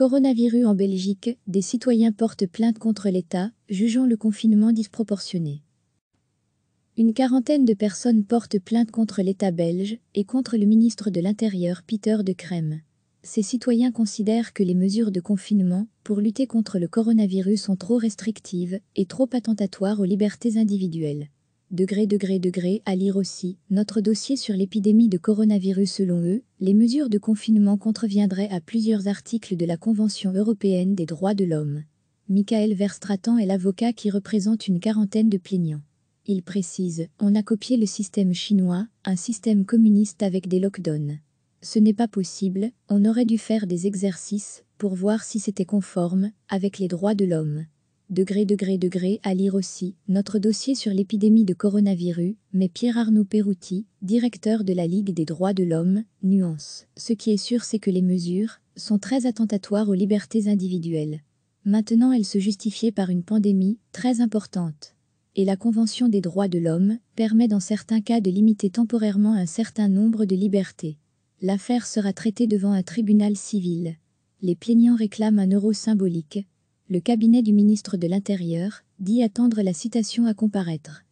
Coronavirus en Belgique, des citoyens portent plainte contre l'État, jugeant le confinement disproportionné. Une quarantaine de personnes portent plainte contre l'État belge et contre le ministre de l'Intérieur Peter de Crème. Ces citoyens considèrent que les mesures de confinement pour lutter contre le coronavirus sont trop restrictives et trop attentatoires aux libertés individuelles degré, degré, degré, à lire aussi, notre dossier sur l'épidémie de coronavirus selon eux, les mesures de confinement contreviendraient à plusieurs articles de la Convention européenne des droits de l'homme. Michael Verstraten est l'avocat qui représente une quarantaine de plaignants. Il précise, on a copié le système chinois, un système communiste avec des lockdowns. Ce n'est pas possible, on aurait dû faire des exercices pour voir si c'était conforme avec les droits de l'homme degré degré degré à lire aussi notre dossier sur l'épidémie de coronavirus, mais Pierre Arnaud Perruti, directeur de la Ligue des droits de l'homme, nuance. Ce qui est sûr c'est que les mesures sont très attentatoires aux libertés individuelles. Maintenant elles se justifiaient par une pandémie très importante. Et la Convention des droits de l'homme permet dans certains cas de limiter temporairement un certain nombre de libertés. L'affaire sera traitée devant un tribunal civil les plaignants réclament un euro symbolique, le cabinet du ministre de l'Intérieur dit attendre la citation à comparaître.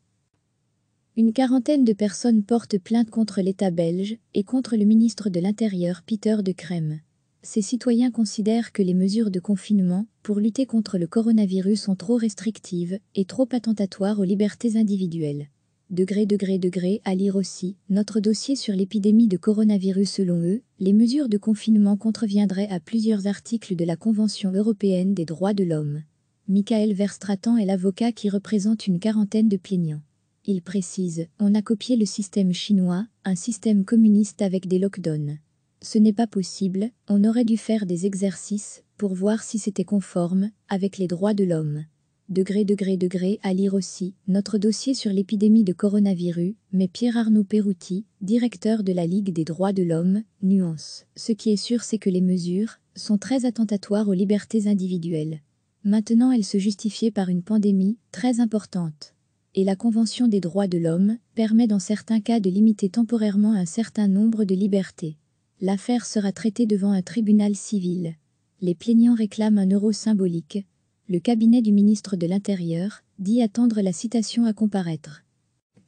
Une quarantaine de personnes portent plainte contre l'État belge et contre le ministre de l'Intérieur Peter de Crème. Ces citoyens considèrent que les mesures de confinement pour lutter contre le coronavirus sont trop restrictives et trop attentatoires aux libertés individuelles. Degré, degré, degré, à lire aussi notre dossier sur l'épidémie de coronavirus selon eux, les mesures de confinement contreviendraient à plusieurs articles de la Convention européenne des droits de l'homme. Michael Verstraten est l'avocat qui représente une quarantaine de plaignants. Il précise On a copié le système chinois, un système communiste avec des lockdowns. Ce n'est pas possible, on aurait dû faire des exercices pour voir si c'était conforme avec les droits de l'homme degré degré degré à lire aussi notre dossier sur l'épidémie de coronavirus, mais Pierre Arnaud Perruti, directeur de la Ligue des droits de l'homme, nuance. Ce qui est sûr c'est que les mesures sont très attentatoires aux libertés individuelles. Maintenant elles se justifiaient par une pandémie très importante. Et la Convention des droits de l'homme permet dans certains cas de limiter temporairement un certain nombre de libertés. L'affaire sera traitée devant un tribunal civil. Les plaignants réclament un euro symbolique, le cabinet du ministre de l'Intérieur dit attendre la citation à comparaître.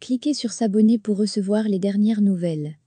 Cliquez sur S'abonner pour recevoir les dernières nouvelles.